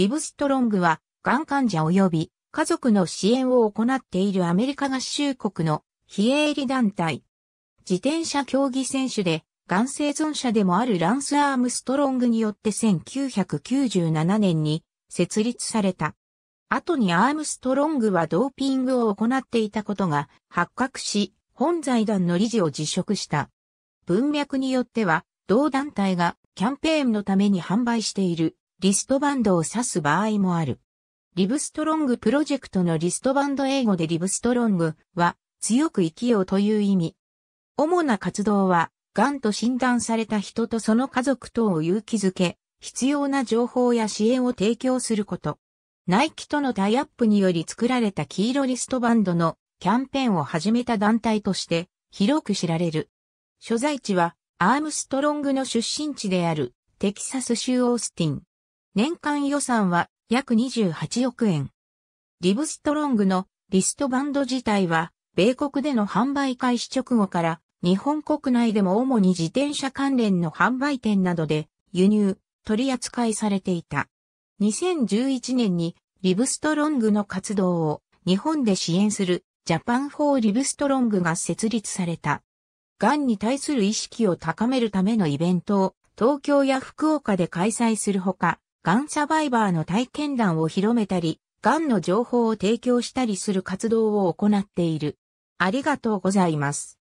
リブストロングは、がん患者及び家族の支援を行っているアメリカ合衆国の非営利団体。自転車競技選手で、がん生存者でもあるランス・アームストロングによって1997年に設立された。後にアームストロングはドーピングを行っていたことが発覚し、本財団の理事を辞職した。文脈によっては、同団体がキャンペーンのために販売しているリストバンドを指す場合もある。リブストロングプロジェクトのリストバンド英語でリブストロングは強く生きようという意味。主な活動は、んと診断された人とその家族等を勇気づけ、必要な情報や支援を提供すること。ナイキとのタイアップにより作られた黄色リストバンドのキャンペーンを始めた団体として広く知られる。所在地はアームストロングの出身地であるテキサス州オースティン。年間予算は約28億円。リブストロングのリストバンド自体は、米国での販売開始直後から、日本国内でも主に自転車関連の販売店などで輸入、取り扱いされていた。2011年にリブストロングの活動を日本で支援するジャパンフォーリブストロングが設立された。ンに対する意識を高めるためのイベントを東京や福岡で開催するほか、がんサバイバーの体験談を広めたり、がんの情報を提供したりする活動を行っている。ありがとうございます。